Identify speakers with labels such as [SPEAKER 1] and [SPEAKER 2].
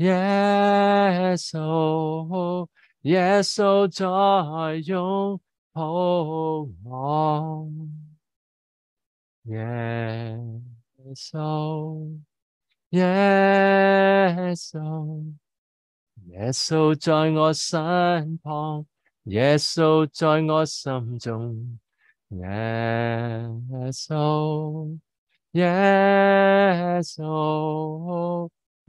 [SPEAKER 1] 耶穌，耶穌在擁抱我。耶穌，耶穌，耶穌在我身旁，耶穌在我心中。耶穌，耶穌。